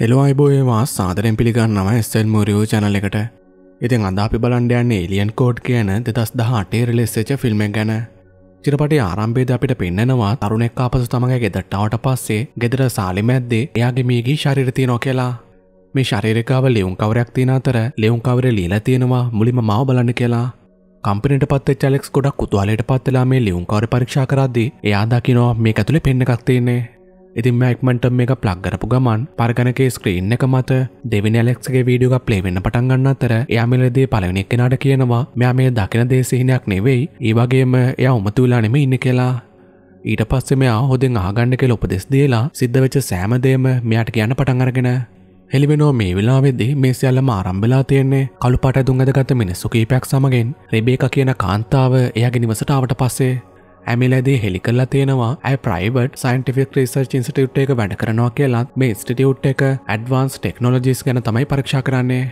Hello අයිබෝය වාස් සාදරෙන් පිළිගන්නවා එස්සල් මුරියූ චැනල එකට ඉතින් අද අපි බලන්ඩයන්නේ එලියන් කෝඩ් කියන දෙදස් දහටේ රිලෙස්සච ෆිල්ම් ගැන චිරපටේ ආරම්භේද අපිට පෙන්න්නනවා තරුණෙක් ආපසු තමගේ ගෙදට්ටාවට පස්සේ ගෙදර සාලිමැද්දේ එයාගේ මීගී ශරිරතිය නොකෙලා මේ ශරීරකාව ලෙවුම් කවරයක් තියෙන අතර ලෙවුම් කවර ලීලා තියෙනවා මුලිම මාව බලන්න කියලා කම්පිනට පත් චලෙක් ගොඩක් කුතුවාලට පත්වෙලා මේ ලියුම් කවර පරීක්ෂා කරද්දී එයා දකිනවා මේ ඇතුළේ පෙන්න්නකක් තියන්නේ ඉතින් මැක්මන්ට මේ ප්ලක් කරපු ගමන් පර්ගනකේ ස්ක්‍රීන් එක මත දෙවි ඇලෙක්ගේ වීඩියෝ ප්ලේවෙන්න පටන්ගන්න අතර යාමිලදී පලවෙනික් කෙනට කියනවා මෙයා මේ දකින දේසිහිනයක් නෙවෙයි ඒවාගේම එය උමතුලානෙම ඉන්න කියලා ඊට පස්සෙ මේ ආහෝදෙන් ආගණ්ඩ කෙල උපදෙස් දේලා සිද්ධවෙච්ච සෑමදේම මෙයාට කියන්න පටන්ගරගෙන හෙළිවෙනෝ මේ වෙලාවෙදදි මේ සියල්ලම ආරම්භලා තියෙන්නේ කළු පට දුන්ගදගත මිනිස්සු කීපයක් සමගෙන් රෙබේක කියන කාන්තාව එයගෙනනිවසටාවට පස්සේ ඇමිලදී හෙළි කල්ලා තියෙනවා ඇ ප්‍රයිබට් සයින්ටිෆික් රිසර්ච් ඉන්ස්ටියුට් එක වැඩ කරනවා කියලත් මේ ස්ටිටියුට් එක ඇඩ්වාන්ස් ටෙක්නෝලජිස් ගැන තමයි පරක්ෂා කරන්නේ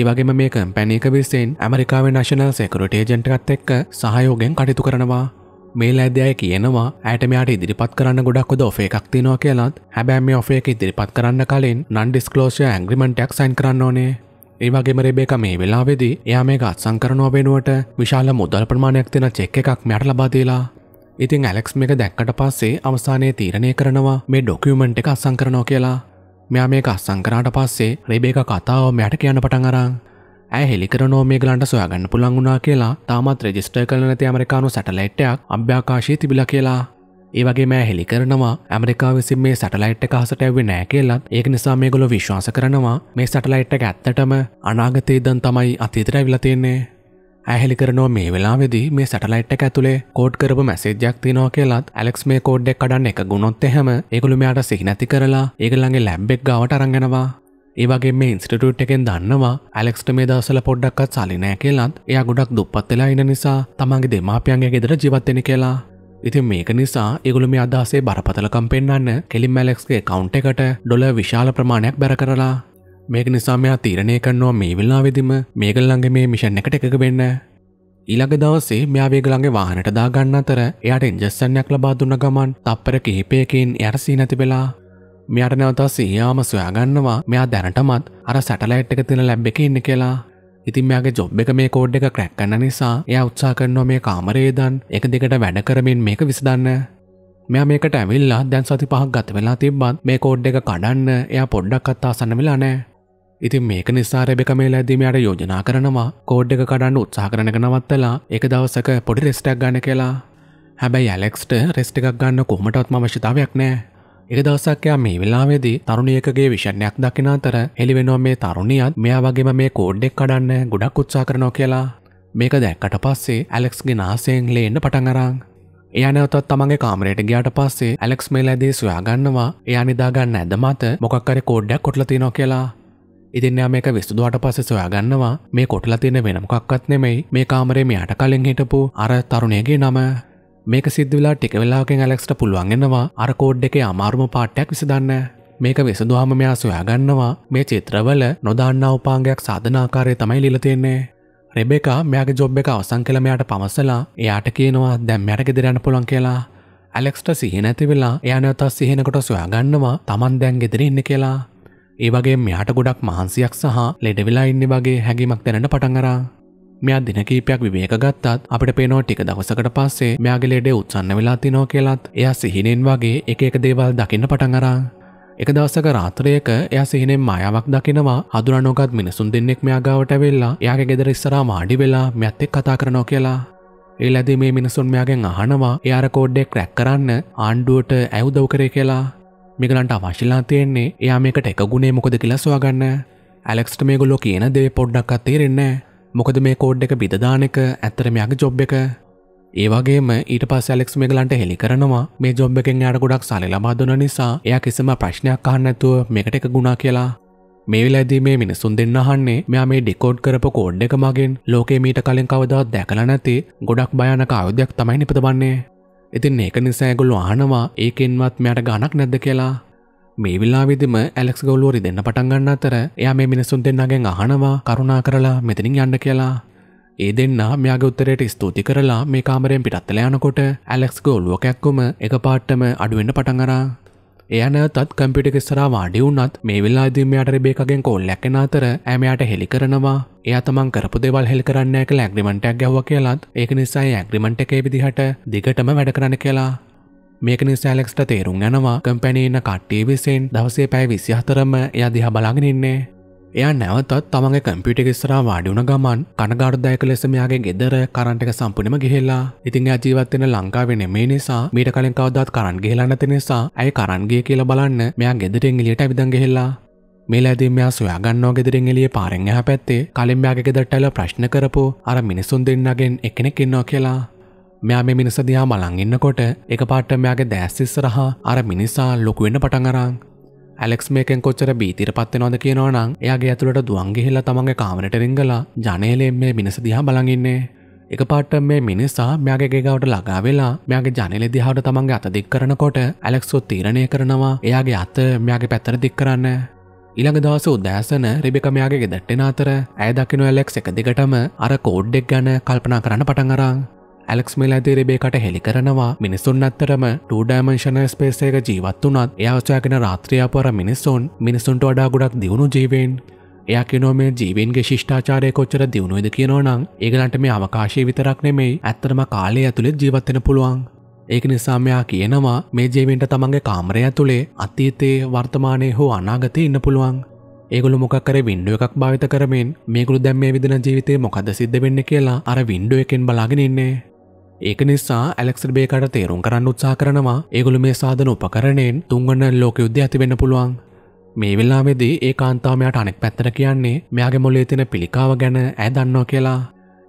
ඒවගේම මේ කම්පැනීක විස්සෙන් ඇමරිකාව නශනල් සෙකරට ජෙන්ටකත් එක්ක සහයෝගෙන් කටයුතු කරනවා මේ ලැදයි කියනවා ඇටමයාට ඉදිරිපත් කරන්න ගොඩක් ොද ඔෆේ එකක් තිනවා කියලත් හැබැම මේ ඔෆේ එක ඉදිරිපත් කරන්න කලින් නන් ඩිස්කලෝෂය ඇංග්‍රිමෙන්ටක් සයින් කරන්න ඕනේ ඒවගේම රෙබේක මේ වෙලාවෙදි එයා මේ ගත් සංකරනෝ වෙනුවට විශාල මුදල් ප්‍රමාණයක් තින චෙක් එකක් මැට ලබාදේලා ඉතින් ඇලෙක්ස් මේක දැක්කට පස්සේ අවසානයේ තීරණය කරනවා මේ ඩොකියමෙන්ට් එක අස්සං කරනවා කියලා. මෙයා මේක අස්සං කරාට පස්සේ රෙබේක කතාව මෙයාට කියන්න පටන් අරන්. ඇ හෙළිකරනෝ මේ ගලන්ට සොයාගන්න පුළන් වුණා කියලා තාමත් රෙජිස්ටර් කළ නැති ඇමරිකානු සැටලයිට්ටයක් අභ්‍යාකාශය තිබිල කියලා. ඒවගේ මෑ හෙළි කරනවා ඇමරිකා විසින් මේ සටලයිට් එක හසට ඇවි නෑ කියලත් ඒක නිසා මේගොලො විශ්වාස කරනවා මේ සටලයිට් එක ඇත්තටම අනාගතේ දන් තමයි අතීතර ඇවිලතියෙන්නේ ඇහෙලි කරනෝ මේ වෙලාවෙදී මේ සැටලයිට් එක ඇතුලේ කෝඩ් කරපු මැසේජයක් තියෙනවා කියලාත් ඇලෙක්ස් මේ කෝඩ් එක කඩන්න එක ගුණොත් එහෙම ඒගොල්ලෝ මෙයාට සිහිනැති කරලා ඒගොල්ලන්ගේ ලැබ් එක ගාවට අරන් යනවා. ඒ වගේ මේ ඉන්ස්ටිටියුට් එකෙන් දන්නවා ඇලෙක්ස්ට මේ දවස්වල පොඩ්ඩක්වත් සල්ලි නැහැ කියලාත් එයා ගොඩක් දුප්පත් වෙලා ඉන්න නිසා තමන්ගේ දෙමාපියන්ගේ ගෙදර ජීවත් වෙන්නේ කියලා. ඉතින් මේක නිසා ඒගොල්ලෝ මේ අදහසේ බරපතලකම් පෙන්වන්න කෙලින් ඇලෙක්ස්ගේ account එකට ඩොලර් විශාල ප්‍රමාණයක් බැර කරලා මේක නිසාමයා තීරණය කරනවා මේ වෙල්ලාවෙදිම මේකල්ලන්ගේ මේ මිෂන් එකට එකක වෙන්න ඊළඟ දවසේ මෙයාවේගලගේ වාහනට දාගන්න අතර එයට ඉන්ජස්සන්නයක් ලබා දුන්න ගමන් තප්පර කිහිපයකින් යරසී නැති වෙලා මෙයට නැවතා සීයාම සොයාගන්නවා මෙයා දැනටමත් අර සැටලයිට් එක තින ලැබ් එක ඉන්න කියලා ඉතින් මෙයාගේ ජොබ් එක මේ කෝඩ් එක ක්‍රැක් කරන නිසා එයා උත්සාහ කරනවා මේ කාමරේදන් එක දෙකට වැඩ කරමින් මේක විසඳන්න. මෙයා මේකට ඇවිල්ලා දැන් සති පහක් ගත වෙලා තිබ්බත් මේ කෝඩ් එක කඩන්න එයා පොඩ්ඩක් අත්තාසන්න වෙලා නෑ. ඉතින් මේක නිසා රැබෙක මේ ලැද්දීමයට යෝජනා කරනවා කෝඩ් එක කඩන්න උත්සාහ කරනක නවත්තලා එක දවසක පොඩි රෙස්ටක් ගන්න කියලා හැබැයි ඇලෙක්ස්ට රෙස්ට එකක් ගන්න කොහමටත් අවශ්‍යතාවයක් නෑ එක දවසක්යා මේ වෙලාවේදී තරුණියකගේ විෂණයක් දකින අතර එළිවෙනවා මේ තරුණියත් මෙයා වගේම මේ කෝඩ්ඩෙක් කඩන්න ගොඩක් උත්සා කරනවා කියලා මේක දැක්කට පස්සේ ඇලෙක්ස්ගේ නාසයෙන් ලේන්න පටන් අරන් එයා නැවතත් තමන්ගේ කාමරයට ගියාට පස්සේ ඇලෙක්ස් මේ ලැදී සොයාගන්නවා එයා නිදාගන්න ඇද මත මොකක් හරි කෝඩ්ඩයක් කොටලා තියෙනවා කියලා ඉතින්යා මේක විස්තුදුවට පස සොයාගන්නවා මේ කොටලා තියෙන වෙනමකක්වත් නෙමෙයි මේ කාමරේ මෙයාට කලින් හිටපු අර තරුණයගේ නම මේක සිද්ධවෙලා ටික වෙලාකෙන් ඇලෙක්ස්ට පුළුවන්ගෙනවා අර කෝඩ් එකේ අමාරුම පාට්ටයක් විසඳන්න මේක විසඳහම මෙයා සොයාගන්නවා මේ චිත්‍රවල නොදන්න උපාංගයක් සාධනාකාරය තමයි ලිලතියෙන්නේ රෙබෙකා මෙයාගේ ජොබ් එක අවසං කළමයාට පමසලා එයාට කියනවා දැම් මැට ගෙදරන්න පුළන් කියලා ඇලෙක්ස්ට සිහිනැතිවෙලා එයානතා සිහෙනකොට සොයාගන්නවා තමන් දැන් ගෙදර ඉන්න කියලා ඒවගේ මෙයාට ගොඩක් මහන්සියක් සහ ලෙඩවෙලා ඉන්න වගේ හැඟීමක් දැනට පටන්ගරා මෙයා දිනකීපයක් විවේක ගත්තත් අපිට පේනෝ ටික දවසකට පස්සේ මෙයාගේ ලෙඩේ උත්සන්න වෙලා තිනෝ කියලත් එයා සිහිනෙන් වගේ එක එක දේවල් දකින්න පටන්ගරා එක දවසක රාත්‍රයක එයා සිහිනෙන් මායාවක් දකිනවා හදුරනොගත් මිනිසුන් දෙන්නෙක් මෙයාගාවට වෙල්ලා යාගේ ගෙදර ඉස්සරා මාඩි වෙලා මෙත්තෙක් කතා කරනෝ කියලා ඒ ලැදි මේ මිනිසුන් මෙයාගෙන් අහනවා එයාර කෝඩ්ඩෙක් රැක් කරන්න ආණ්ඩුවට ඇව් දව් කරේ කියලා මිගලන්ට අවශිලා තියෙන්නේ එයා මේකට එක ගුණේ මොකද කියලා සොයාගන්න ඇලෙක්ස්ට මේගොල්ලෝ කියන දේ පොඩ්ඩක්වත් තේරෙන්නේ මොකද මේ කෝඩ් එක බිදදාන එක ඇත්තට මෙයාගේ ජොබ් එක ඒ වගේම ඊට පස්සේ ඇලෙක්ස් මේගලන්ට හෙලි කරනවා මේ ජොබ් එකෙන් එයාට ගොඩක් සල්ලි ලබා දුන නිසා එයා කිසිම ප්‍රශ්නයක් අහන්න නැතුව මේකට එක ගුණා කියලා මේ වෙලාදී මේ මිනිසුන් දෙන්න අහන්නේ මෙයා මේ ඩිකෝඩ් කරපු කෝඩ් එක මගෙන් ලෝකේ මීට කලින් කවදාවත් දැකලා නැති ගොඩක් භයානක ආයුධයක් තමයි නිපදවන්නේ. ඉතින් ඒක නිසෑගොල්ලු ආනවා ඒකෙන්වත් මෙයාට ගණක් නැද්ද කියලා. මේ විල්ලාවිදිම ඇලෙක්ස් ගොල්ලුවරි දෙන්න පටන් ගන්න අතර එයා මේ මිනිසුන් දෙන්නගෙන් අහනවා කරුණා කරලා මෙතනින් යන්න කියලා. ඒ දෙන්න මෙයාගේ උත්තරයට ස්තුති කරලා මේ කාමරයෙන් පිටත්තල යනකොට ඇලෙක්ස් ගොල්ලුව කැක්කුම එක පාට්ටම අඩුවෙන්න පටන් අරා. එයනතත් කම්පිට කෙස්සරා වාඩිවුනත් මේ වෙල්ලා දීමයාට රෙබේකගෙන් කොල්ලැක්කෙන අතර ඇමයාට හෙළි කරනවා එයා තමන් කරපු දෙවල් හෙල් කරන්න කියලා ඇග්‍රිමෙන්ට්යක් ගැව්වා කියලත් ඒක නිසා ඇග්‍රිමෙන්ට් එකේ විදිහට දිගටම වැඩ කරන්න කියලා මේක නිසාලෙක්ට තේරුම් යනවා කම්පැනීන කට්ටේ විසින් දවසේ පැයි විසි අතරම එය දිහ බලාගෙනඉන්නේ එයා නැවතත් තමන්ගේ කම්පියුට ෙස්රා වාඩිුණ ගමන් කනගාර්දායක ලෙස මෙයාගේ ගෙදර කරන්ට එක සම්පනම ගෙහෙල්ලා ඉතින් ජීවත්වෙන ලංකාවෙන මේ නිසා මීට කලින් කවදත් කරන් ගෙලා නැති නිසා ඇය කරන්ගේ කියලා බලන්න මෙයා ගෙදරෙන් එලියට ඇවිදන් ගෙහෙල්ලා මේලෑදීම මෙයා සොයාගන්නෝ ගෙදරින් එලිය පාරෙන් එහ පැත්තේ කලින් මෙයාගේ ගෙදරටල ප්‍රශ්න කරපු අර මිනිසුන් දෙන්නගෙන් එකනෙක් ඉන්නවා කියලා. මෙයා මේ මිනිස දිහා මලන් ඉන්නකොට එකපාරට මෙයාගේ දැස් ඉස්සරහා අර මිනිසා ලොකු වෙන්න පටන් අරන් ඇලෙක්ස් මේකෙන් කොච්චර බීතිර පත්වෙනවද කියනවනම් එයාගේ ඇතුළට දුවන්ගෙහිල්ල තමන්ගේ කාමනට රිංගලා ජනේලයෙන් මේ මිනිස දිහා බලඟින්නේ. එක පාට මේ මිනිසා මෙයාගේ ගවට ලගා වෙලා මෙයාගේ ජනලෙ දිහාට තමන්ගේ අත දික් කරනකොට ඇලෙක්සුත් තීරණය කරනවා එයාගේ අත මෙයාගේ පැත්තර දික් කරන්න. ඉළඟ දවස උදෑසන රිබික මෙයාගේ ගෙදට්ටෙන අතර ඇය දකිනු ඇලෙක්ස් එක දිගටම අර කෝඩ්ඩෙක් ගැන කල්පනා කරන්න පටන් අරං. ඇලෙක්ස් මිලදී රෙබේකට හෙළි කරනවා මිනිසුන් අත්තරම ටඩෑමංශන ස්පේසේක ජීවත් වනත් එයාචාගෙන රාත්‍රියාපර මිනිස්සුන් මිනිසුන්ට වඩා ගොඩක් දියුණු ජීවෙන් එයා කෙනෝ මේ ජීවන්ගේ ශිෂ්ඨාචාරය කොච්චර දියුණුවද කියනෝනම් ඒගලන්ට මේ අවකාශය විතරක් නෙමෙයි ඇත්තරම කාලය ඇතුළෙ ජීවත්වෙන පුළුවන් ඒක නිසාමයා කියනවා මේ ජීවින්ට තමන්ගේ කාමරය ඇතුළේ අතීතයේ වර්තමානය හෝ අනාගතය ඉන්න පුළුවන් ඒගොලු මොකක්කර වින්ඩුව එකක් භාවිත කරමින් මේකුළු දැම් මේ විදින ජීවිතය මොකද සිද්ධ වෙන්න කියලා අර වින්ඩුව එකෙන් බලාගෙන ඉන්නේ ඒක නිසා ඇලෙක්සර් බේකට තේරුම් කරන්න උත්සා කරනවා ඒගොලු මේ සාධන උපකරණයෙන් තුන්වන ලෝක යුද්ධ ඇතිවෙන්න පුළුවන් මේ වෙල්ලාමේදී ඒ කාන්තාමයට අනෙක් පැත්තර කියන්නේ මෙයාගේ මොලේ තින පිළිකාව ගැන ඇදන්නවා කියලා.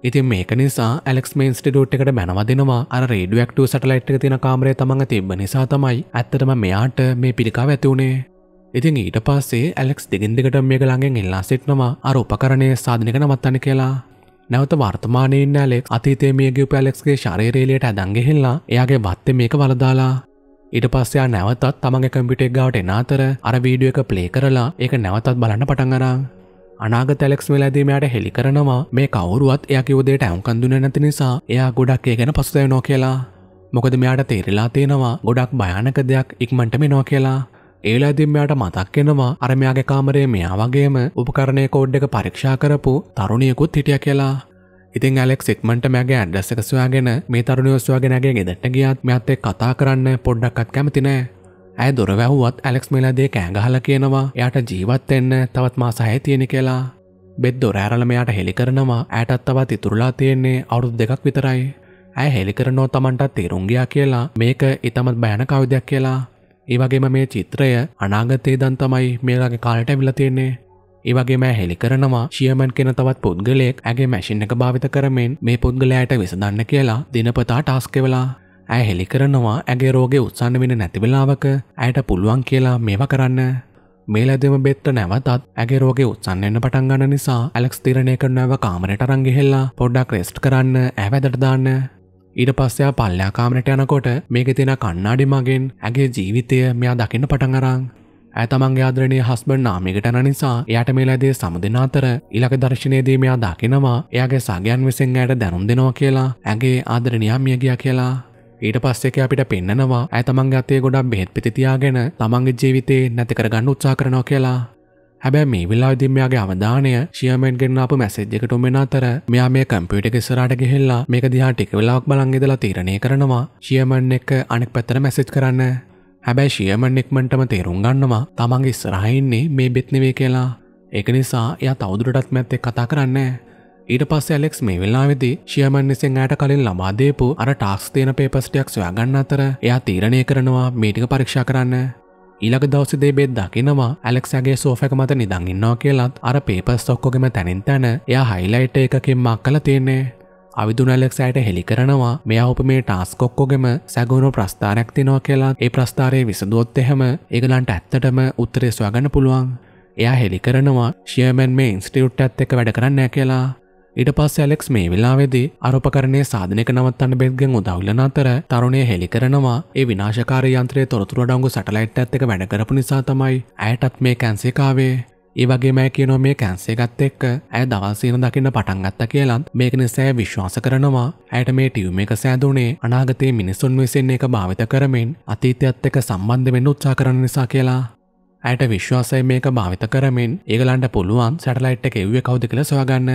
ඉතින් මේක නිසා ඇලෙක්ස් මේන් ස්ටිඩියුට් එකට බැනව දෙනවා අර රේඩියෝ ඇක්ටිව් සැටලයිට් එක තියෙන කාමරේ තමන්ග තිබ්බ නිසා තමයි ඇත්තටම මෙයාට මේ පිළිකාව ඇති වුණේ. ඉතින් ඊට පස්සේ ඇලෙක්ස් දෙගින් දෙකට මේක ළඟෙන් ඉල්ලා සිටනවා අර උපකරණයේ සාධන එක නවත්තන්න කියලා. නැවත වර්තමානයෙන් ඇලෙක් අතීතේ මියගිය පැලෙක්ස්ගේ ශරීරේලයට ඇදංගෙහෙල්ලා එයාගේ බත්තේ මේක වලදාලා ඉට පස්සයා නැවතත් තමගේ කම්පිටෙක් ගාවට එනාතර අර වීඩිය එක ප්ලේ කරලා ඒක නැවතත් බලන්න පටන්ගරා අනාග තැලෙක්ස් වෙලදීමයට හෙළි කරනවා මේ කවුරුවත් යකිවදේට ඇවුකන්දුන නැති නිසා එයා ගොඩක් ඒ ගැන පස්සය නෝ කියලා මොකද මෙයාට තේරලා තියෙනවා ගොඩක් භයානක දෙයක් ඉක්මටම නෝ කියලා ඒලාදිම් මෙයාට මතක් වෙනවා අර මෙයාගේ කාමරේ මෙයා වගේම උපකරණයේ කෝඩ් එක පරීක්ෂා කරපු තරුණියකුත් හිටියා කියලා. ඉතින් ඇලෙක් සික්මට මෑගේ ඇඩ්ඩස් එක සොයාගෙන මේ තරුණියෝස්වාගෙනගේ ගෙදට ගියත් මෙත් එක් කතා කරන්න පොඩ්ඩක්ත් කැමතිනෑ. ඇය දොර වැැහුවත් ඇලෙක්ස් මෙලාදේ කෑගහල කියනවා යට ජීවත් එන්න තවත් මා සහය තියෙන කියලා. බෙද් දොර ඇරලමයාට හෙළි කරනවා ඇයටත් තවත් ඉතුරලා තියෙන්නේ අවුරුදු දෙකක් විතරයි. ඇය හෙළි කරනෝ තමන්ටත් තේරුන්ගයා කියලා මේක ඉතමත් බෑන කවිදයක් කියලා ඒවගේම මේ චිත්‍රය අනාගතේ දන් තමයි මේලාගේ කාලට ඇවිලා තියෙන්නේ. ඒවගේ මෑ හෙළි කරනවා ශියමන් කෙන තවත් පුද්ගලයෙක් ඇගේ මැසින් එක භාවිත කරමෙන් මේ පුද්ගලයට විසඳන්න කියලා දිනපතා ටාස්කෙවලා ඇ හෙළි කරනවා ඇගේ රෝගේ උත්සන්න වෙන නැතිවෙලාවක ඇයට පුළුවන් කියලා මේවා කරන්න. මේලදම බෙත්ත නැවතත් ඇගේ රෝගේ උත්සන්න්න පටන්ගන්න නිසා ඇලෙක්ස් තිරණය කරනව කාමරට රංගෙහෙල්ලා පොඩ්ඩක් ක්‍රෙස්ට් කරන්න ඇවැදටදාන්න ඊට පස්සයා පල්ලයා කාමරට යනකොට මේක තියෙන කන්නාඩි මගෙන් ඇගේ ජීවිතය මෙයා දකින්න පටන් අරන්. ඇ තමන්ගේ ආදරණය හස්බන් නාමිකට යන නිසා එයට මේ ලැදේ සමුදෙන අතර ඉලක දර්ශනයේදී මෙයා දකිනවා එයාගේ සගයන් විසින් ඇයට දැනුම් දෙනවා කියලා ඇගේ ආදරණයා මිය ගියා කියලා. ඊට පස්සෙක අපිට පෙන්නනවා ඇ තමන්ගේ අතේ ගොඩක් බෙහෙත් පිතිතියාගෙන තමන්ගේ ජීවිතේ නැතිකරගන්න උත්සා කරනවා කියලා. හැබැ මේ විල්ලාවිදි මෙයාගේ අවධානය ශියමෙන් ගෙන්නාප මැසෙද්ජකට මෙන අතර මෙයා මේ කම්පියුට එක ස්රට ගෙහෙල්ලා මේක දිහා ටික වෙලාක් බලංගෙදලා තීරණය කරනවා ශියමන් එක අනෙක් පැත්තර මැසෙජ් කරන්න හැබැයි ශියමන් එක්මටම තේරුම් ගන්නවා තමන්ගේ ස්රහින්නේ මේ බෙත්නවේ කියලා එක නිසා එයා තවදුරටත් මැත්තෙක් කතා කරන්න ඊට පස්ස ඇලෙක්ස් මේ වෙලාවෙදි ශියමන් විසින් ඇයට කලින් ලබාදේපු අර ටාක්ස් තියෙන පේපස්ටයක් සොයාගන්න අතර එයා තීරණය කරනවා මේටික පරීක්ෂා කරන්න ඊළඟ දවසිදේ බෙද් දකිනවා ඇලෙක්සගේ සෝෆක මත නිදං ඉන්නවා කියලත් අර පේපස් තොක්කොගෙම තැනින් තැන එයා හයිලයිට් එකකින් මක් කල තියන්නේ අවිදුන ඇලෙක්සයිට හෙළි කරනවා මෙයා ඔප මේ ටාස්කොක්කොගෙම සැගුණු ප්‍රස්ථානයක් තිනෝ කියලා ඒ ප්‍රස්ථාරය විසඳුවොත් එහෙම ඒගලන්ට ඇත්තටම උත්තරේ සොයාගන්න පුළුවන් එයා හෙළි කරනවා ෂියමන් මේ ඉන්ස්ටියුට් ඇත් එක වැඩ කරන්න කියලා ඉට පස් ඇලෙක්ස් මේ වෙලාවෙදී අරපකරණය සාධනක නවත්තන්න බෙද්ගෙන් උදව්ලන අතර තරුණය හෙළි කරනවා ඒ විනාශකාර යන්ත්‍රයේ තොරතුර ඩංගු සටලයිට් ඇත්තක වැඩකරපු නිසා තමයි ඇයටත් මේ කැන්සේකාවේ ඒවගේ මෑ කියනෝ මේ කැන්සේ ගත්ත එක්ක ඇය දවල්සීන දකින්න පටන්ගත්ත කියලත් මේක නිසෑ විශ්වාස කරනවා ඇයට මේ ටියවම එක සෑදුනේ අනාගතයේ මිනිසුන් විසින් එක භාවිත කරමින් අතීතයත් එක සම්බන්ධ වෙන්න උත්සා කරන නිසා කියලා ඇයට විශ්වාසය මේක භාවිත කරමින් ඒගලන්ට පුළුවන් සැටලයිට් එක එව්ව කවුද කියල සොයාගන්න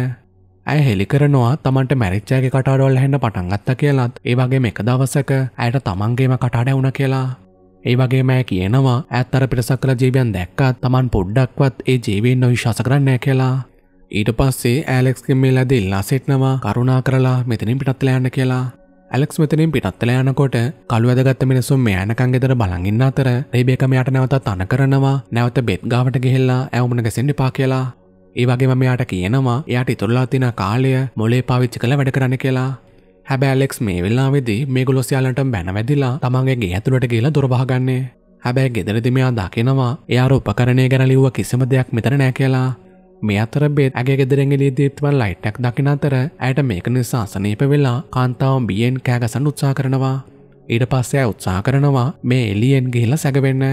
ඇය හෙළිකරනවා තමන්ට මැරිච්චෑගේ කටාඩොල් හැන්න පටන්ගත්ත කියලත් ඒවගේ එක දවසක ඇයට තමන්ගේම කටාඩ වුණ කියලා. ඒ වගේ මෑ කියනවා ඇත්තර පිටසක් කළ ජීවියන් දැක්කත් තමන් පොඩ්ඩක්වත් ඒ ජීවීන් නොවිශස කරන්නෑ කියලා. ඊට පස්සේ ඇලෙක්ස්කින් මේ ලද ඉල්ලා සිටනවා කරුණා කරලා මෙතනින් පිටත්ල යන්න කියලා. ඇලෙක්ස් මෙතනින් පිටත්ල යනකොට කළු ඇදගත්ත මිනිසුම් මෙයානකං ගෙදර බලඟන්න අතර රේබේකමයට නැවතත් අන කරනවා නැවත බෙත් ගාවට ගෙහෙල්ලා ඇවුමන ගැසෙන්ඩිපා කියලා ඒවගේම මෙයාට කියනවා යායට ඉතුරලා තින කාලය මොලේ පාවිච්චි කළ වැඩ කරන්න කියලා හැබැලෙක් මේ වෙල්ලා වෙදි මේ ගොලොස්යාලට බැනවැදිලා තමන්ගේ ගේ ඇතුළට කියලා දුරභාගන්නේ හැබැයි ගෙදරදි මෙයා දකිනවා එයාර උපකරණය ගැන ලිව්ව කිසිම දෙයක් මෙතන නෑ කියලා. මේ අතර බෙත් ඇගේ ගෙදරෙගෙලී දීත්වල් ලයිට්ටක් දකින අතර ඇයට මේක නිසා සනීප වෙලා කාන්තාවම් බියෙන් කෑගසන් උත්සා කරනවා. ඊට පස්සේ උත්සා කරනවා මේ එලියෙන් ගිහිල සැගවෙන්න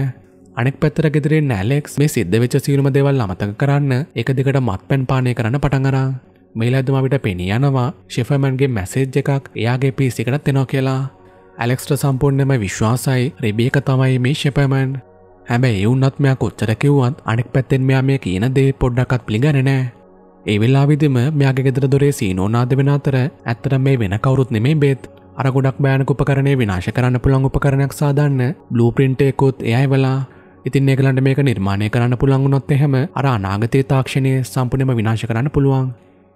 අනෙක් පැත්තර ගෙදරෙන් ඇලෙක්ස් මේ සිද්ධ වෙච්ච සියලුම දේවල් අමතක කරන්න එක දිගට මත්පැන් පානය කරන්න පටන් අරන්. මේලාදම අපිට පෙනී යනවා ෂෙෆර්මන්ගේ මැසේජ් එකක් එයාගේ පිසිකට තෙනවා කියලා. ඇලෙක්ස්ට සම්පූර්ණයම විශ්වාසයි රෙබියක තමයි මේ ෂෙපර්මන්. හැබැයි එවුන්නත් මෙයා කොච්චර කිව්වත් අනෙක් පැත්තෙන් මෙයා මේ කියන දේ පොඩ්ඩක්වත් පිළිගන්නේ නැහැ. ඒ වෙලාවෙදිම මෙයාගේ ගෙදර දොරේ සීනෝනාද වෙන අතර ඇත්තට මේ වෙන කවුරුත් නෙමෙයි බෙත්. අර ගොඩක් භයානක උපකරණේ විනාශ කරන්න පුළුවන් උපකරණයක් සාදන්න බ්ලූප්‍රින්ට් එකකුත් එයයි වෙලා ඉතින් ඒගලන්ට මේක නිර්මාණය කරන්න පුළංගුනොත් එහෙම අර අනාගතය තාක්ෂණය සම්පනම විනාශ කරන්න පුළුවන්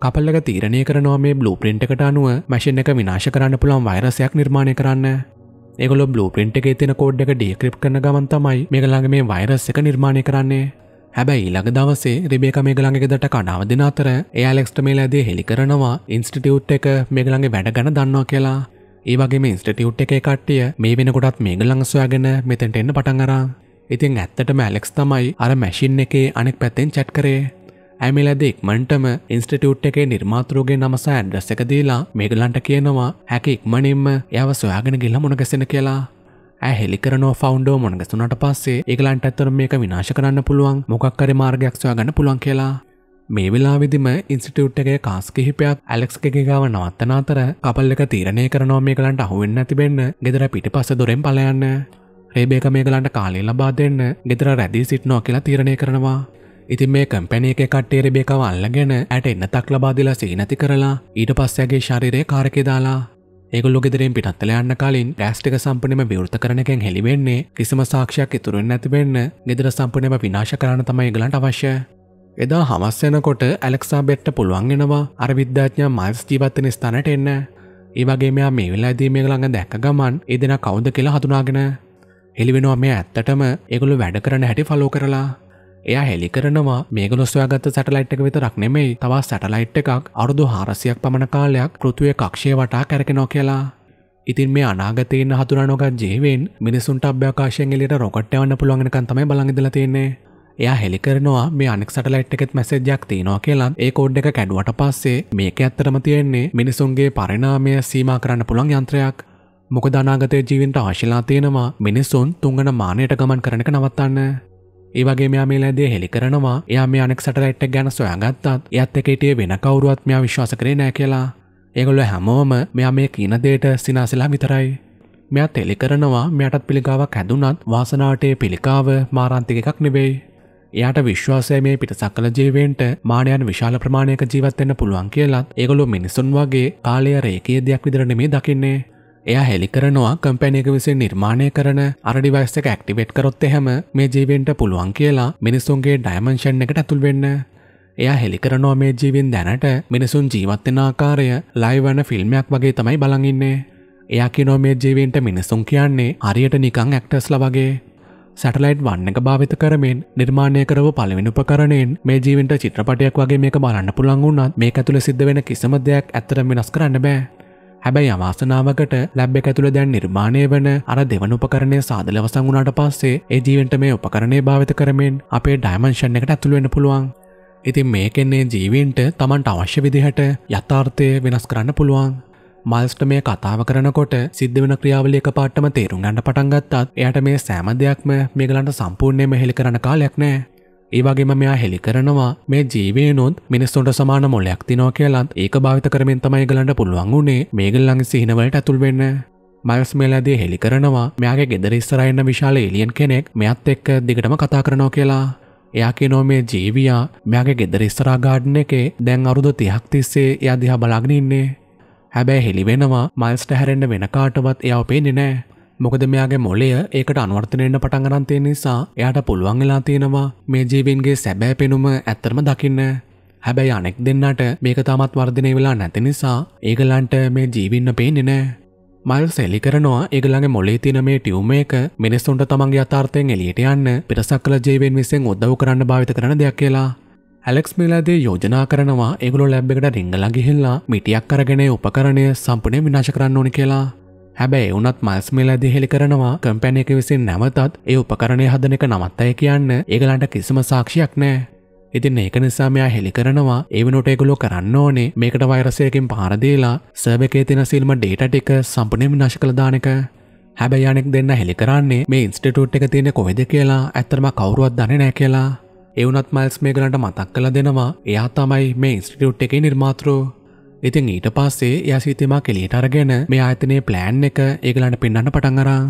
කපල්ලක තීරණය කරනවා මේ බ්ලූ ප්‍රින්ට් එකට අනුව මැෂන් එක විනාශ කරන්න පුළුවන් වෛරසයක් නිර්මාණය කරන්න ඒගොල බ්ලූ ප්‍රින්ට් එක තින කෝඩ් එක ඩේක්‍රිප් කරන ගමන් තමයි මේගලඟ මේ වෛරස් එක නිර්මාණය කරන්නේ හැබැයි ළඟ දවසේ රෙබේක මේගළඟගෙදට කනාව දෙන අතර එයාලෙක්ස්ට මේල ඇදේ හෙළි කරනවා ඉන්ස්ටිටියුට් එක මේගළඟ වැඩ ගැන දන්නවා කියලා ඒවගේ ඉන්ස්ටිටියුට් එක කට්ටිය මේ වෙනකොටත් මේගලං සොයාගෙන මෙතැන්ට එන්න පටන් අරා ඉතින් ඇත්තටම ඇලෙක්ස් තමයි අර මැසින් එකේ අනෙක් පැත්තෙන් චැට් කරේ ඇමිලද ඉක්මන්ටම ඉන්ස්ටිටියුට් එකේ නිර්මාතෘගේ නමස ඇඩ්‍රස් එක දීලා මේගලන්ට කියනවා හැකි ඉක්මනින්ම යව සොයාගෙන ගිල්ල මොනගැසෙන කියලා. ඇ හෙලිකරන ෆෞන්ඩෝ මොනගැසුනට පස්සේ ඒගලන්ට ඇත්තර මේක විනාශ කරන්න පුළුවන් මොකක්කරි මාර්ගයක් සොයාගන්න පුළුවන් කියලා. මේ වෙලා විදිම ඉන්ස්ටියුට් එකේ කාස් කිහිපයක් ඇලෙක්ස්කගේ ගාව නවත්තන අතර කපල් එක තීරණය කරනෝ මේකලන්ට අහුවෙන්න ඇතිබෙන්න ගෙදර පිටි පස දොරෙන් පලයන්න රේබේක මේගලන්ට කාලේ ලබා දෙන්න ගෙදර රැදී සිට්නෝ කියලා තීරණය කරනවා. ඉතින් මේ කම්පැනි එක කට්ටේ රේබේකව අල්ලගෙන ඇයට එන්න තක් ලබා දෙලා සීනති කරලා ඊට පස්සේ ඇගේ ශරීරය කාරකේ දාලා ඒගොල්ලො ගෙදරෙන් පිටත්තල යන්න කලින් ප්‍රෑස්ටික සම්පනම විවෘත කරනකෙන් හෙළිවෙන්නේ කිසිම සාක්ෂයක් ඉතුරෙන් නැතිවෙන්න ගෙදර සම්පනම විනාශ කරන තමයි ගලන්ට අවශ්‍ය. එදා හමස්සයනකොට ඇලෙක්සා බෙට්ට පුළුවන්ගෙනවා අර විද්‍යාඥා මල්ස් ජීවත්තන ස්ථනට එන්න. ඒවගේ මෙයා මේ වෙලා ඇදීමේ ළඟ දැක්ක ගමන් ඒ දෙෙන කවුද කියලා හතුනාගෙන එළිවෙනවා මේ ඇත්තටම ඒගොලු වැඩ කරන හැටි ෆලෝ කරලා එයා හෙළි කරනවා මේක ලොස්වයාගත්ත සැටලයිට් එක විතරක් නෙමෙයි තවත් සැටලයිට් එකක් අරුදු හාරසියක් පමණ කාලයක් කෘතුවේ කක්ෂය වටා කැරකෙනෝ කියලා ඉතින් මේ අනාගතයන්න හතුරනොගත් ජීවෙන් මිනිසුන්ට අභ්‍යකාශයෙන් එලියට රොකට් යවන්න පුළුවන්කන් තමයි බලඟදලා තියන්නේ එයා හෙළි කරනවා මේ අනෙක් සටලයිට් එකෙත් මැසෙජ්ජක් තියෙනවා කියලා ඒ කෝඩ් එක කැඩුවට පස්සේ මේක ඇත්තරම තියෙන්නේ මිනිසුන්ගේ පරිණාමය සීමා කරන්න පුළුවන් යන්ත්‍රයක් මොක දානාගතය ජීවින්ට ආශිලා තියෙනවා මිනිස්සුන් තුන්ගන මානයට ගමන් කරනක නවත්තන්න. ඒවගේ මෙයා මේ ලැදේ හෙළි කරනවා එයා මේ අනෙක් සටලයිට් එක ගැන සොයාගත්තත් එයත් එක හිටියේ වෙන කවුරුවත් මෙයා විශ්වාස කරේ නෑ කියලා. ඒගොල්ලෝ හැමෝම මෙයා මේ කියන දෙයට සිනාසෙලා විතරයි. මෙයා තෙලි කරනවා මෙයටත් පිළිකාවක් හැදුනත් වාසනාටයේ පිළිකාව මාරන්තික එකක් නෙවෙයි. එයාට විශ්වාසය මේ පිට සක්කල ජීවෙන්ට මානයන් විශාල ප්‍රමාණයක ජීවත්වෙන්න පුළුවන් කියලත් ඒගොලු මිනිසුන් වගේ කාලය රේකයේ දෙයක් විදිරන මේ දකින්නේ එය හෙළිකරනවා කම්පැනයක විසින් නිර්මාණය කරන අරඩිවයිස්සක ඇක්ටිවේට් කරොත් එහෙම මේ ජීවෙන්ට පුළුවන් කියලා මිනිසුන්ගේ ඩයිමංශන් එකට ඇතුල් වෙන්න. එයා හෙළිකරනවා මේ ජීවින් දැනට මිනිසුන් ජීවත්වෙන ආකාරය ලයිවන ෆිල්මයක් වගේ තමයි බලඟින්නේ. එයා කිනෝ මේ ජීවින්ට මිනිසුන් කියන්නේ හරියට නිකං ඇක්ටස්ල වගේ. සැටලයිට් වන්න එක භාවිත කරමින් නිර්මාණය කරව පලවිනිපකරණයෙන් මේ ජීවින්ට චිත්‍රපටයක් වගේ මේක බලන්න පුළන් වුණත් මේ ඇතුළ සිද්ධ වෙන කිසම දෙයක් ඇත්තර වෙනස් කරන්න බෑ හැබැයි අවාසනාවකට ලැබ් එක ඇතුළ දැන් නිර්මාණය වන අර දෙවන උපකරණය සාදලවසං වුණාට පස්සේ ඒ ජීවන්ට මේ උපකරණය භාවිත කරමින් අපේ ඩයිමන්ෂන් එකට ඇතුළුවෙන්න පුළුවන්. ඉතින් මේකෙන්නේ ජීවීන්ට තමන්ට අවශ්‍ය විදිහට යථාර්ථය වෙනස් කරන්න පුළුවන්. මල්ස්ට මේ කතාව කරනකොට සිද්ධ වෙන ක්‍රියාවලිය එක පාටම තේරුම් ගන්න පටන් ගත්තත් එයාට මේ සෑම දෙයක්ම මේගලන්ට සම්පූර්ණයෙන්ම හෙළි කරන කාලයක් නෑ. ඒ වගේම මෙයා හෙළි කරනවා මේ ජීවේනොත් මිනිස්සුන්ට සමාන මොලයක් තිනවා කියලත් ඒක භාවිත කරමින් තමයි ඒගලන්ට පුළුවන් වුණේ මේගොල්ලන්ගේ සිහිනවලට ඇතුල් වෙන්න. මයිල්ස් මේලාදී හෙළි කරනවා මෙයාගේ ගෙදර ඉස්සරහා ඉන්න විශාල එලියන් කෙනෙක් මෙයත් එක්ක දිගටම කතා කරනවා කියලා. එයා කියනවා මේ ජීවියා මෙයාගේ ගෙදර ඉස්සරහා ගාඩන් එකේ දැන් අවුරුදු 30ක් තිස්සේ එයා දිහා බලාගෙන ඉන්නේ. හැබැයි හෙළි වෙනවා මයිල්ස්ට හැරෙන්න වෙන කාටවත් එයාව පේන්නේ නැහැ. මොකද මෙයාගේ මොලය ඒකට අනුවර්තනයෙන්න්න පටන්ගරන්තය නිසා එයට පුළුවන් වෙලා තියෙනවා මේ ජීවින්ගේ සැබෑ පෙනුම ඇත්තරම දකින්න. හැබැයි අනෙක් දෙන්නට මේක තාමත් වර්ධනය වෙලා නැති නිසා ඒගලන්ට මේ ජීවින්න පේන්නේ නෑ. මල් සෙලි කරනවා ඒගලගේ මොලේ තින මේ ටියවම එක මිනිස්සුන්ට තමන්ගේ අතාර්ථයෙන් එලියට යන්න පිටසක් කල ජීවෙන් විසින් උදව් කරන්න භාවිත කරන දෙයක් කියලා. ඇලෙක්ස් මේලාදේ යෝජනා කරනවා ඒගොලො ලැබ්බෙකට රිංගලගිහිල්ලා මිටියක් කරගෙන උපකරණය සම්පනය විනාශ කරන්න ඕනි කියලා. හැබැයි උනත් මල්ස්මෙලා දිහෙළි කරනවා කම්පැන එක විසින් නැවතත් ඒ උපකරණය හදන එක නමත් අය කියන්න ඒගලන්ට කිසිම සාක්ෂයක් නෑ. ඉතින් ඒක නිසා මෙයා හෙළි කරනවා ඒ වෙනකොට ඒගොල්ලෝ කරන්න ඕනේ මේකට වෛරසයකින් පහර දීලා සර්වර් එකේ තියෙන සිල්ම ඩේටා ටික සම්පූර්ණයෙන්ම විනාශ කළ දාන එක. හැබැයි අනෙක් දෙන්න හෙළි කරන්නේ මේ ඉන්ස්ටිටියුට් එක තියෙන්නේ කොහෙද කියලා ඇත්තටම කවුරුවත් දන්නේ නැහැ කියලා. ඒ වුණත් මයිල්ස් මේගලන්ට මතක් කළ දෙනවා එයා තමයි මේ ඉන්ස්ටිටියුට් එකේ නිර්මාතෘ ඉතින් ඊට පස්සේ යසිතමා කෙලියට අරගෙන මේ ආයතනයේ ප්ලෑන් එක ඒගලන්ට පෙන්වන්න පටන් අරා.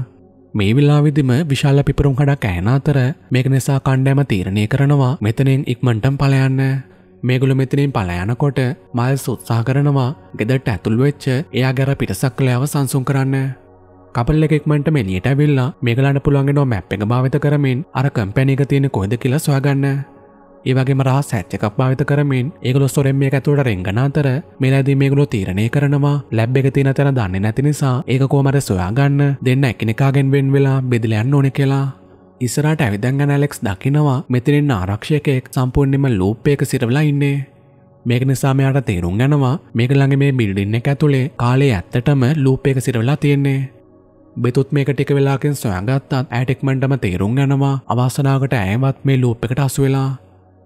මේ විලාවිදිම විශාල පිපරුම් හඩක් ඇන අතර මේක නිසා කණ්ඩෑම තීරණය කරනවා මෙතනින් ඉක්මන්ටම් පලයන්න. මේගුළු මෙතනින් පලයනකොට මල් සුත්සා කරනවා ගෙදට ඇතුල්වෙච්ච එයා ගැර පිටසක්ලයාව සංසුම් කරන්න. කපල් එකෙක්මට මෙලියට විල්ලා මේගලන්න පුළුවන්ගෙන මැප් එක භාවිත කරමින් අර කම්පැනික තියෙන කොයිද කියලා සොයාගන්න. ඒවගේ රහ සැච්චකක් භාවිත කරමින් ඒගොලො සොරෙන් මේ ඇතුවට රෙංගන අතර මෙලැදී මේගුලු තීරණය කරනවා ලැබ් එක තින තැන දන්න නැති නිසා ඒක කෝමට සොයාගන්න දෙන්න එකනිකාගෙන් වෙන් වෙලා බෙදිලයන්න ඕනෙ කියලා ඉස්සරට ඇවිදැන්ගන ඇලෙක්ස් දකිනවා මෙතිරෙන් ආරක්ෂයකෙක් සම්පූර්ණිම ලෝප්පයක සිරවලා ඉන්නේ මේක නිසා මෙයාට තේරුම් ගනවා මේක ළඟ මේ බිල්ඩින්න එක ඇතුලේ කාලේ ඇත්තටම ලූපයක සිරවලා තියෙන්නේ. බෙතුත් මේක ටික වෙලාකින් සොයාගත්තත් ඇටෙක්මන්ටම තේරුම් ගනවා අවාසනාවට ඇයවත් මේ ලූප් එකට අසුවෙලා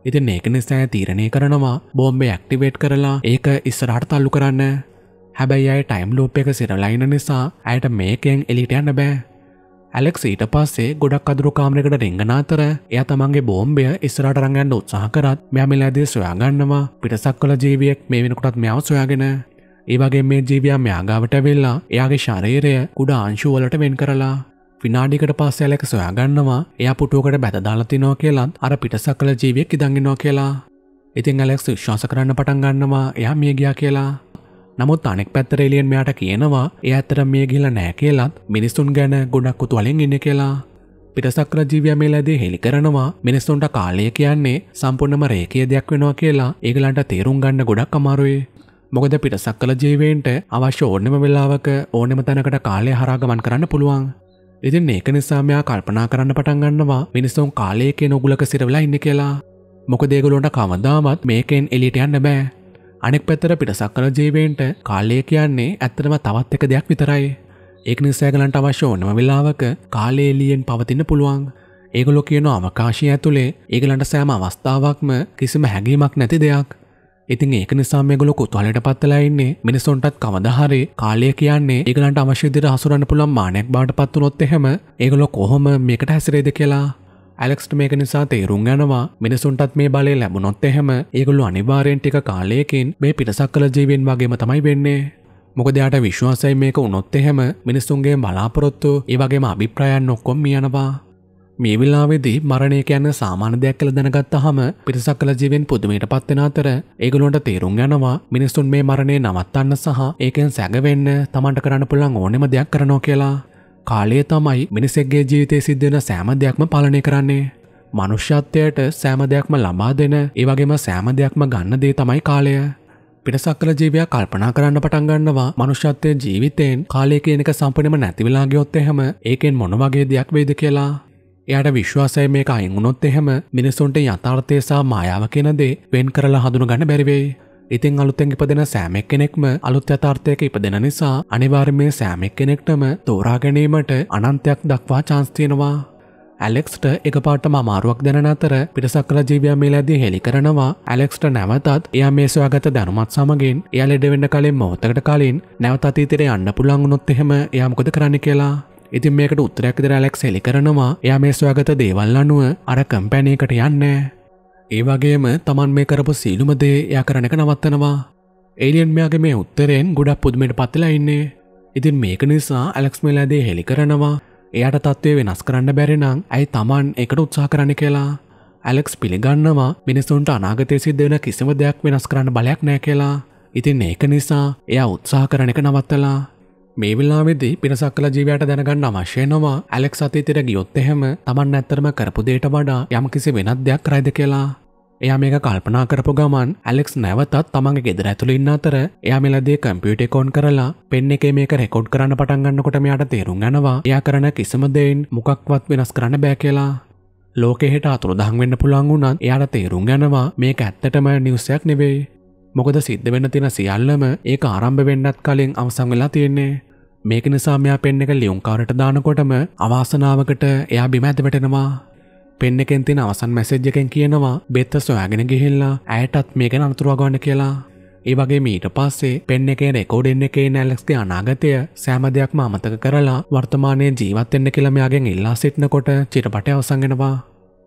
ඉතින් ඒක නිසෑ තීරණය කරනවා බෝම්බ ඇක්ටිවේට් කරලා ඒක ඉස්සරහට තල්ලු කරන්න හැබැයි අය ටයිම් ලෝප් එක සිරලයින නිසා ඇයට මේකෙන් එලිට යන්න බෑ ඇලෙක් ඊට පස්සේ ගොඩක් අදුරු කාමරකට රංගන අතර එය තමන්ගේ බෝම්බය ඉස්සරට රංගන්න උත්සාහකරත් මෙයාමිලාදේ සොයාගන්නවා පිටසක් කළ ජීවියෙක් මේ වෙනකොටත් මෙයාව සොයාගෙන ඒවගේ මේ ජීවියා මෙයාගාවට වෙල්ලා එයාගේ ශරීරය කුඩ අංශුවලට වෙන් කරලා විනාඩිකට පස්ස ඇලක සොයා ගන්නවා එය පුටුවකට බැතදාලතිනෝ කියලත් අර පිටසක් කළ ජීවියක් ඉදංගෙනවා කියලා. ඉතින් ඇලෙක්ස් විශ්වාස කරන්න පටන් ගන්නවා එයා මිය ගියා කියලා. නමුත් අනෙක් පැත්තර එලියෙන් මෙයාට කියනවා එය ඇත්තට මිය ගිහිලා නෑ කියලත් මිනිස්සුන් ගැන ගොඩක් කුතුහලෙන් ඉන්නේ කියලා. පිටසක්‍ර ජීවිය මේලාදී හෙළි කරනවා මිනිස්සුන්ට කාලය කියන්නේ සම්පූර්ණම රේඛීය දෙයක් වෙනවා කියලා ඒගලන්ට තේරුම් ගන්න ගොඩක් අමාරුයි. මොකද පිටසක්කල ජීවීන්ට අවශ්‍ය ඕනෙම වෙලාවක ඕනෙම තැනකට කාලය හරා ගමන් කරන්න පුළුවන්. ඉතින් ඒක නිසාමයා කල්පනා කරන්න පටන්ගන්නවා මිනිස්සුන් කාලයකේ නොගුලක සිරවලා ඉන්න කියලා මොක දේගුලොන්ට කවදාවත් මේකෙන් එලිට යන්න බෑ අනෙක් පැත්තර පිටසක් කළ ජීවේන්ට කාලය කියන්නේ ඇත්තරම තවත් එක දෙයක් විතරයි ඒක නිසෑගලන්ට අවශ්‍ය ඕනම වෙලාවක කාලේලියෙන් පවතින්න පුළුවන් ඒගොලො කියන අවකාශය ඇතුළේ ඒගලන්ට සෑම අවස්ථාවක්ම කිසිම හැඟීමක් නැති දෙයක් ඉතින් ඒක නිසා මේගොලො කුතුහලට පත්වලා ඉන්නේ මිනිසුන්ටත් කවදාහරි කාලය කියන්නේ ඒගලන්ට අවශ්‍ය විදිහට හසුරන්න පුළුවන් මානයක් බවට පත් වුණොත් එහෙම ඒගොල්ලෝ කොහොම මේකට හැසිරෙයිද කියලා ඇලෙක්ස්ට මේක නිසා තේරුම් යනවා මිනිසුන්ටත් මේ බලය ලැබුණොත් එහෙම ඒගොල්ලෝ අනිවාර්යෙන් ටික කාලයකින් මේ පිටසක් කළ ජීවීන් වගේම තමයි වෙන්නේ මොකද යාට විශ්වාසයි මේක වුණොත් එහෙම මිනිසුන්ගේ බලාපොරොත්තු ඒ වගේම අභිප්‍රායන් ඔක්කොම යනවා මේ වෙලාවේදී මරණය කියන්නේ සාමාන්‍ය දෙයක් කියලා දැනගත්තාම පිරිසක් කළ ජීවෙන් පුදුමයට පත් වෙන අතර ඒගොල්ලොන්ට තේරුම් යනවා මිනිස්සුන් මේ මරණය නවත්තන්න සහ ඒකෙන් සැඟවෙන්න Tamanට කරන්න පුළුවන් ඕනෙම දෙයක් කරනවා කියලා. කාලය තමයි මිනිසෙක්ගේ ජීවිතයේ සිද්ධ වෙන සෑම දෙයක්ම පාලනය කරන්නේ. මනුෂ්‍යත්වයට සෑම දෙයක්ම ලබා දෙන, ඒ වගේම සෑම දෙයක්ම ගන්න දේ තමයි කාලය. පිටසක්කල ජීවයා කල්පනා කරන්න පටන් ගන්නවා මනුෂ්‍යත්වයේ ජීවිතයෙන් කාලය කියන එක සම්පූර්ණයෙන්ම නැති වෙලා ගියොත් එහෙම ඒකෙන් මොන වගේ දෙයක් වෙයිද කියලා. එයට විශ්වාසය මේක අයිංගුණොත් එහෙම මිනිසුන්ට යථාර්ථය සහ මායාව කියනදේ වෙන් කරලා හඳුන ගන්න බැරිවෙයි. ඉතිං අලුත්තෙන් ඉපදෙන සෑමෙක් කෙනෙක්ම අලුත් යථාර්ථයක ඉපදෙන නිසා අනිවාර්මය සෑමෙක් කෙනෙක්ටම තෝරාගැනීමට අනන්තයක් දක්වා චාන්ස්තියෙනවා. ඇලෙක්ස්ට එක පාටම අමාරුවක් දැන අතර පිටසක් කළ ජීවයා මේ ලැදී හෙළි කරනවා ඇලෙක්ස්ට නැවතත් එයා මේ සොයාගත දැනුමත් සමගින් එයා ලෙඩවෙන්න කලින් මොහොතකට කලින් නැවතතීතරේ අන්න පුළන් වුණොත් එහෙම එයා මොකද කරන්න කියලා ඉතින් මේකට උත්තරයක් දර ඇලෙක් සෙලි කරනවා එයා මේ ස්වගත දේවල් අනුව අර කම්පැනයකට යන්නේ. ඒ වගේම තමන් මේ කරපු සීලුම දේ එයා කරනක නවත්තනවා. ඒලියන් මෙයාගේ මේ උත්තරයෙන් ගොඩක් පුදුමයට පත්ලා ඉන්නේ. ඉතින් මේක නිසා ඇලෙක්ස් මෙලාදේ හෙළි කරනවා එයට තත්ත්වය වෙනස් කරන්න බැරිනම් ඇයි තමන් එකට උත්සා කරන කියලා. ඇලෙක්ස් පිළිගන්නවා මිනිස්සුන්ට අනාගතය සිද්ධවෙන කිසිම දෙයක් වෙනස් කරන්න බලයක් නෑ කියලා. ඉතින් ඒක නිසා එය උත්සාහ කරන එක නවත්තලා මේ විල්ලාවෙදි පිනසක් කළ ජීවයට දැනගන්න අවශ්‍යනවා ඇලෙක් සතීතර ගියොත් එහෙම තමන් ඇත්තරම කරපුදේට වඩා යම කිසි වෙනත් දෙයක් රයිද කියලා. එයා මේක කල්පනා කරපු ගමන් ඇලෙක්ස් නැවතත් තමන්ගේ ගෙදර ඇතුළ ඉන්න අතර එයා මෙලදේ කම්පියුටෙකෝන් කරලා පෙන් එක මේක රෙකෝඩ් කරන්න පටන්ගන්නකොට මෙයාට තේරුම් ගනවා එයා කරන කිසමදයින් මොකක්වත් වෙනස් කරන්න බෑ කියලා. ලෝකෙහෙට අතුරු දහන් වෙන්න පුළන් වුණත් එයාට තේරුම් ගනවා මේක ඇත්තටම නිවසයක් නෙවෙයි. මොකද සිද්ධ වෙන්න තියෙන සියල්ලම ඒක ආරම්භ වෙන්නත් කලින් අවසන් වෙලා තියෙන්නේ. මේක නිසා මෙයා පෙන් එක ලියුම්කාරට දානකොටම අවාසනාවකට එයා බිම ඇද වැටෙනවා. පෙන් එකෙන් තියෙන අවසන් මැසේජ් එකෙන් කියනවා බෙත්ත සොයාගෙන ගිහිල්ලා ඇයටත් මේක අනතුරුව ගන්න කියලා. ඒ වගේ මීට පස්සේ පෙන් එකේ රෙකෝඩින් එකේ නැලක්ස්ගේ අනාගතය සෑම දෙයක්ම අමතක කරලා වර්තමානයේ ජීවත් වෙන්න කියලා මෙයාගෙන් ඉල්ලා සිටිනකොට චිරපටය අවසන් වෙනවා.